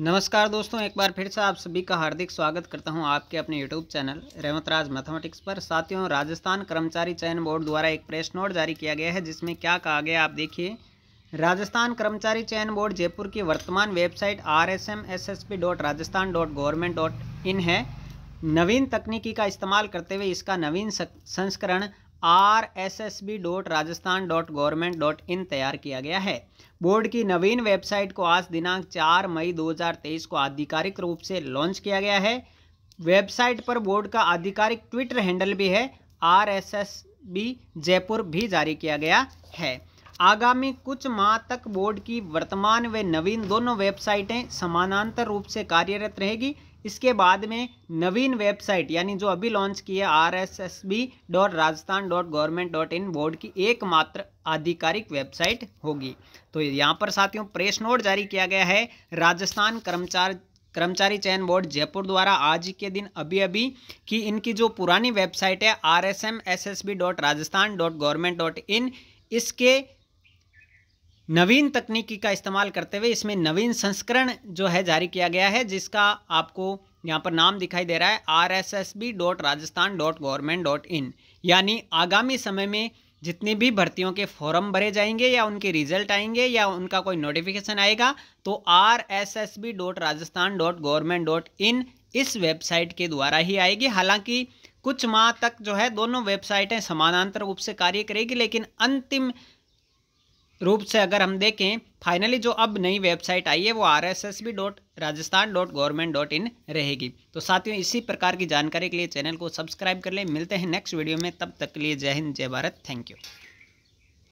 नमस्कार दोस्तों एक बार फिर से आप सभी का हार्दिक स्वागत करता हूं आपके अपने यूट्यूब चैनल राज मैथमेटिक्स पर साथियों राजस्थान कर्मचारी चयन बोर्ड द्वारा एक प्रेस नोट जारी किया गया है जिसमें क्या कहा गया आप देखिए राजस्थान कर्मचारी चयन बोर्ड जयपुर की वर्तमान website R S M S S P dot Rajasthan dot government dot in है नवीन तकनीकी का इस्तेमाल करते हुए इसका नवीन संस्करण R S S B dot Rajasthan dot government dot in तैयार किया गया है बोर्ड की नवीन वेबसाइट को आज दिनांक 4 मई 2023 को आधिकारिक रूप से लॉन्च किया गया है वेबसाइट पर बोर्ड का आधिकारिक ट्विटर हैंडल भी है R S S B Jaipur भी जारी किया गया है आगामी कुछ माह तक बोर्ड की वर्तमान व नवीन दोनों वेबसाइटें समानांतर रूप से कार्यरत रहेगी इसके बाद में नवीन वेबसाइट यानी जो अभी लॉन्च की है R S S B dot Rajasthan dot government dot in board की एकमात्र आधिकारिक वेबसाइट होगी तो यहाँ पर साथियों प्रेस नोट जारी किया गया है राजस्थान कर्मचारी कर्मचारी चयन बोर्ड जयपुर द्वारा आज के दिन अभी अभी कि इनकी जो पुरानी वेबसाइट है R S M S S B dot Rajasthan dot government dot in इसके नवीन तकनीकी का इस्तेमाल करते हुए इसमें नवीन संस्करण जो है जारी किया गया है जिसका आपको यहाँ पर नाम दिखाई दे रहा है R S S B dot Rajasthan dot government dot in यानी आगामी समय में जितनी भी भर्तियों के फॉर्म भरे जाएंगे या उनके रिजल्ट आएंगे या उनका कोई नोटिफिकेशन आएगा तो R S S B dot Rajasthan dot government dot in इस वेबसाइट के द्वारा ही आएगी हालांकि कुछ माह तक जो है दोनों वेबसाइटें समानांतर रूप से कार्य करेगी लेकिन अंतिम रूप से अगर हम देखें फाइनली जो अब नई वेबसाइट आई है वो R S S B dot Rajasthan dot government dot in रहेगी तो साथियों इसी प्रकार की जानकारी के लिए चैनल को सब्सक्राइब कर लें मिलते हैं नेक्स्ट वीडियो में तब तक के लिए जय हिंद जय भारत थैंक यू